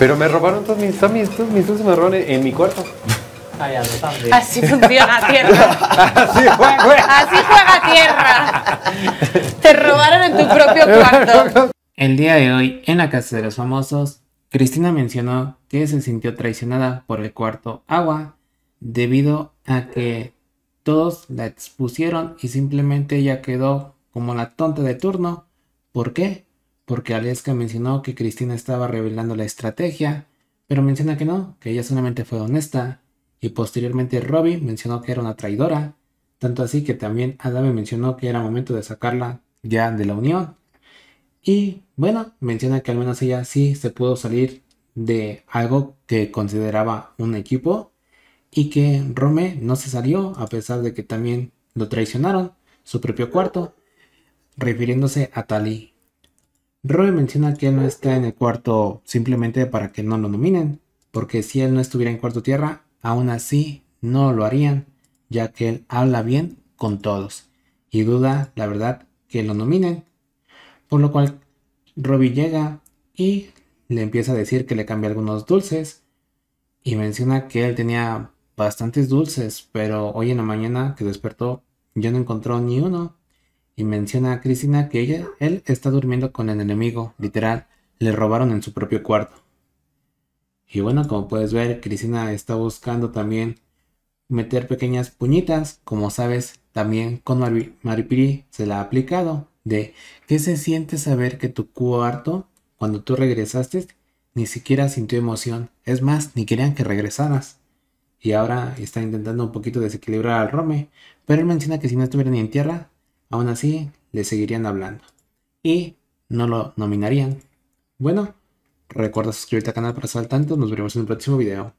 Pero me robaron todos mis, todos todos en, mi cuarto. Así funciona tierra. Así Así juega tierra. Te robaron en tu propio cuarto. El día de hoy, en la Casa de los Famosos, Cristina mencionó que se sintió traicionada por el cuarto agua debido a que todos la expusieron y simplemente ella quedó como la tonta de turno. ¿Por qué? porque Aleska mencionó que Cristina estaba revelando la estrategia, pero menciona que no, que ella solamente fue honesta, y posteriormente Robbie mencionó que era una traidora, tanto así que también Adame mencionó que era momento de sacarla ya de la unión. Y bueno, menciona que al menos ella sí se pudo salir de algo que consideraba un equipo y que Rome no se salió a pesar de que también lo traicionaron, su propio cuarto, refiriéndose a Tali. Roy menciona que él no está en el cuarto simplemente para que no lo nominen, porque si él no estuviera en cuarto tierra, aún así no lo harían, ya que él habla bien con todos y duda, la verdad, que lo nominen. Por lo cual, Robbie llega y le empieza a decir que le cambia algunos dulces y menciona que él tenía bastantes dulces, pero hoy en la mañana que despertó ya no encontró ni uno y menciona a Cristina que ella, él está durmiendo con el enemigo, literal, le robaron en su propio cuarto. Y bueno, como puedes ver, Cristina está buscando también meter pequeñas puñitas, como sabes, también con Maripiri se la ha aplicado, de qué se siente saber que tu cuarto, cuando tú regresaste, ni siquiera sintió emoción, es más, ni querían que regresaras. Y ahora está intentando un poquito desequilibrar al Rome, pero él menciona que si no estuviera ni en tierra, Aún así, le seguirían hablando. Y no lo nominarían. Bueno, recuerda suscribirte al canal para estar al tanto. Nos veremos en un próximo video.